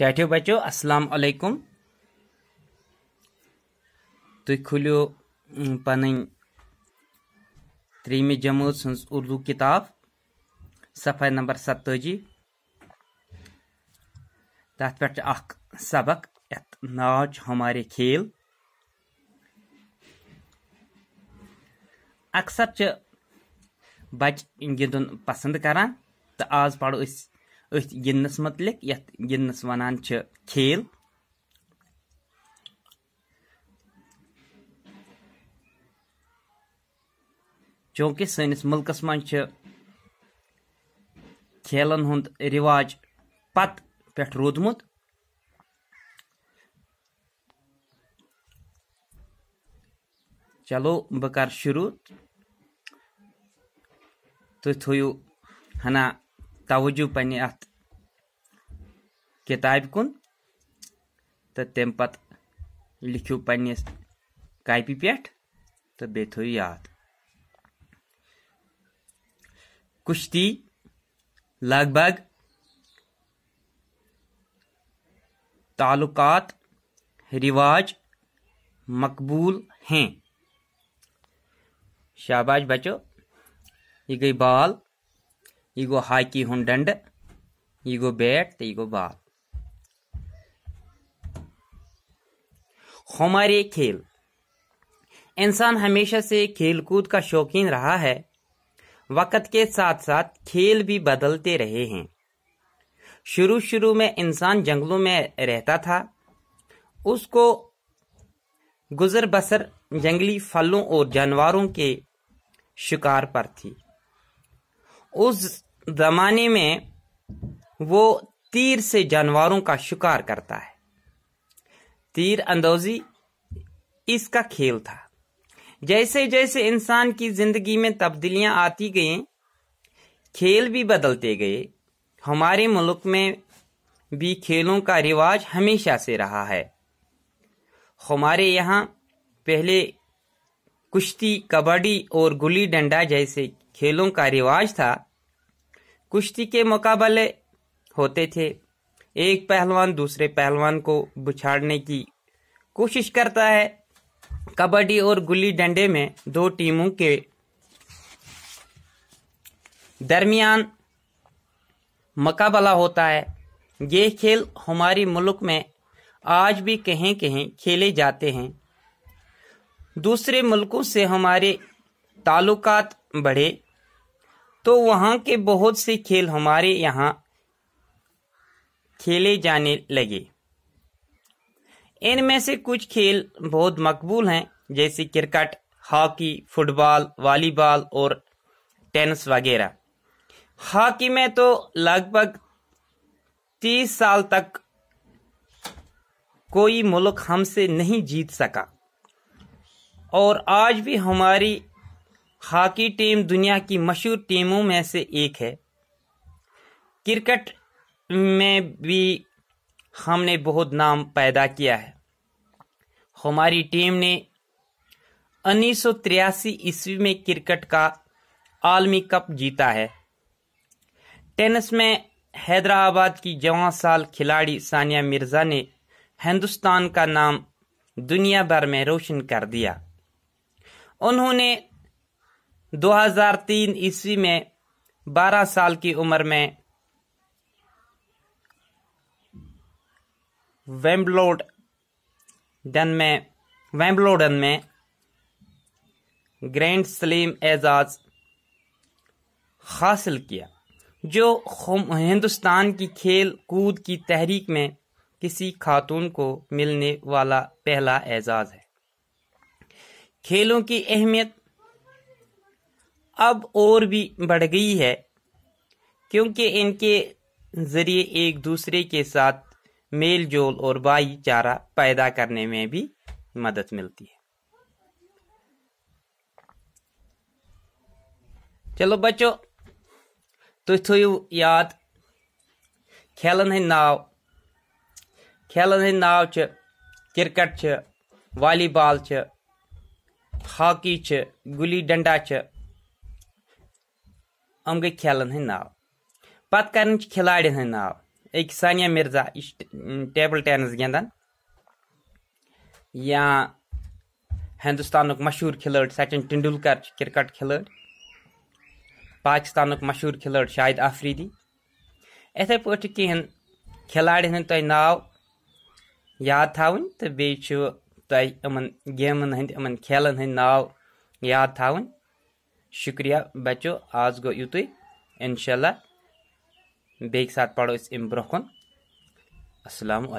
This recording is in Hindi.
टैठो बचो अस्सलाम वालेकुम तु तो खुलियो पन त्रिम जमूत सज उर्दू किताब सफा नंबर सत्ताजी तथ पे सबक ये नाव हमारे खेल अक्सर बच गिंदन पसंद करा तो आज पढ़ो अंदस मुतलिक ये गंदस वनान खेल चूंकि सनिस मुल्क मं खेल हंद रिवाज पत पे रूदमुत चलो बह कर शुरू तु थो हना तवजु पे अत किताब कुन तो तम पत लिखो पनस पे तो बे थो याद कुश्ती लग भग तालुकात रिवाज मकबूल हैं शाबाश बचो ये गई बाल ईगो हाकि हुन डंड बैट ईगो बाल बॉल हमारे खेल इंसान हमेशा से खेलकूद का शौकीन रहा है वक्त के साथ साथ खेल भी बदलते रहे हैं शुरू शुरू में इंसान जंगलों में रहता था उसको गुजर बसर जंगली फलों और जानवरों के शिकार पर थी उस जमाने में वो तीर से जानवरों का शिकार करता है तीर अंदोजी इसका खेल था जैसे जैसे इंसान की जिंदगी में तब्दीलियां आती गईं खेल भी बदलते गए हमारे मुल्क में भी खेलों का रिवाज हमेशा से रहा है हमारे यहाँ पहले कुश्ती कबड्डी और गुली डंडा जैसे खेलों का रिवाज था कुश्ती के मुकाबले होते थे एक पहलवान दूसरे पहलवान को बुछाड़ने की कोशिश करता है कबड्डी और गुल्ली डंडे में दो टीमों के दरमियान मुकाबला होता है ये खेल हमारे मुल्क में आज भी कहें कहीं खेले जाते हैं दूसरे मुल्कों से हमारे ताल्लुकात बढ़े तो वहां के बहुत से खेल हमारे यहाँ खेले जाने लगे इनमें से कुछ खेल बहुत मकबूल हैं जैसे क्रिकेट हॉकी फुटबॉल वॉलीबॉल और टेनिस वगैरह हॉकी में तो लगभग तीस साल तक कोई मुल्क हमसे नहीं जीत सका और आज भी हमारी हॉकी टीम दुनिया की मशहूर टीमों में से एक है क्रिकेट में भी हमने बहुत नाम पैदा किया है हमारी टीम ने उन्नीस ईस्वी में क्रिकेट का आलमी कप जीता है टेनिस में हैदराबाद की जवां साल खिलाड़ी सानिया मिर्ज़ा ने हिंदुस्तान का नाम दुनिया भर में रोशन कर दिया उन्होंने 2003 ईस्वी में 12 साल की उम्र में वेम्बलोडन में वेम्बलोडन में ग्रैंड स्लीम एजाज हासिल किया जो हिंदुस्तान की खेल कूद की तहरीक में किसी खातून को मिलने वाला पहला एजाज़ है खेलों की अहमियत अब और भी बढ़ गई है क्योंकि इनके ज़रिए एक दूसरे के साथ मेल जोल और भाईचारा पैदा करने में भी मदद मिलती है चलो बच्चों तो थो याद खेलन हे नाव खेलन हंद नाव क्रिकेट वाली बॉल हॉकी गुली डंडा अम गई खेलन हंद नाव पत् कर खिलाड़न हंद नाव एक सानिया मिर्जा यह टेबल टेनिस गंदान या हिंदुस्तान मशहूर खिलाड़ी सचिन टेंडुलकर क्रिकेट खिलाड़ी पाकिस्तान मशहूर खिलड़ शाहिद आफरीदी इथे पे कहें खिलाड़न हंद तुम नाव याद थवन तो बेहतर तुम हंद इन खेलन हंद नाव याद थवन शुक्रिया बचो आज गो यु इनशा बेक साथ पढ़ो इस ब्रोह असलकुम